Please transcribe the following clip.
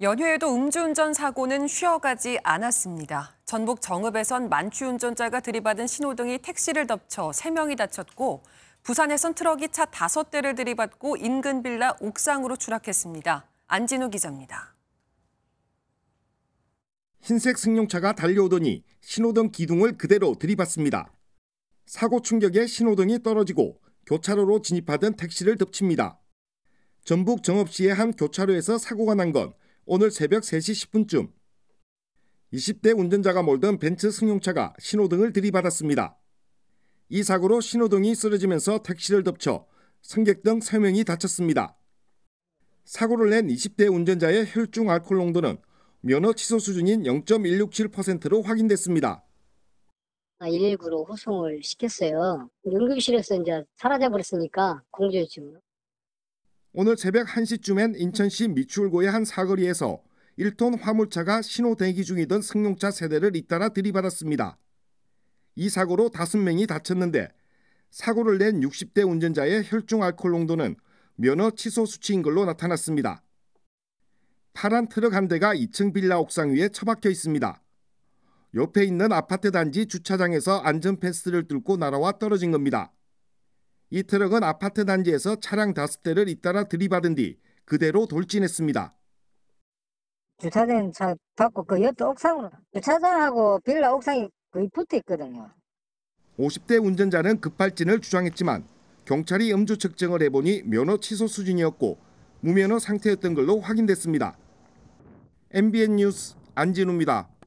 연휴에도 음주운전 사고는 쉬어가지 않았습니다. 전북 정읍에선 만취운전자가 들이받은 신호등이 택시를 덮쳐 3명이 다쳤고 부산에선 트럭이 차 5대를 들이받고 인근 빌라 옥상으로 추락했습니다. 안진우 기자입니다. 흰색 승용차가 달려오더니 신호등 기둥을 그대로 들이받습니다. 사고 충격에 신호등이 떨어지고 교차로로 진입하던 택시를 덮칩니다. 전북 정읍시의 한 교차로에서 사고가 난건 오늘 새벽 3시 10분쯤 20대 운전자가 몰던 벤츠 승용차가 신호등을 들이받았습니다. 이 사고로 신호등이 쓰러지면서 택시를 덮쳐 승객 등 3명이 다쳤습니다. 사고를 낸 20대 운전자의 혈중 알코올 농도는 면허 취소 수준인 0.167%로 확인됐습니다. 119로 호송을 시켰어요. 응급실에서 이제 사라져 버렸으니까 공조요청으로. 오늘 새벽 1시쯤엔 인천시 미추홀구의 한 사거리에서 1톤 화물차가 신호 대기 중이던 승용차 세대를 잇따라 들이받았습니다. 이 사고로 5명이 다쳤는데 사고를 낸 60대 운전자의 혈중 알코올 농도는 면허 취소 수치인 걸로 나타났습니다. 파란 트럭 한 대가 2층 빌라 옥상 위에 처박혀 있습니다. 옆에 있는 아파트 단지 주차장에서 안전 패스를 뚫고 날아와 떨어진 겁니다. 이 트럭은 아파트 단지에서 차량 다섯 대를 잇따라 들이받은 뒤 그대로 돌진했습니다. 주차된 차 받고 그 옆에 옥상으로 주차장하고 빌라 옥상이 거의 붙어 있거든요. 50대 운전자는 급발진을 주장했지만 경찰이 음주 측정을 해보니 면허 취소 수준이었고 무면허 상태였던 걸로 확인됐습니다. MBN 뉴스 안진우입니다.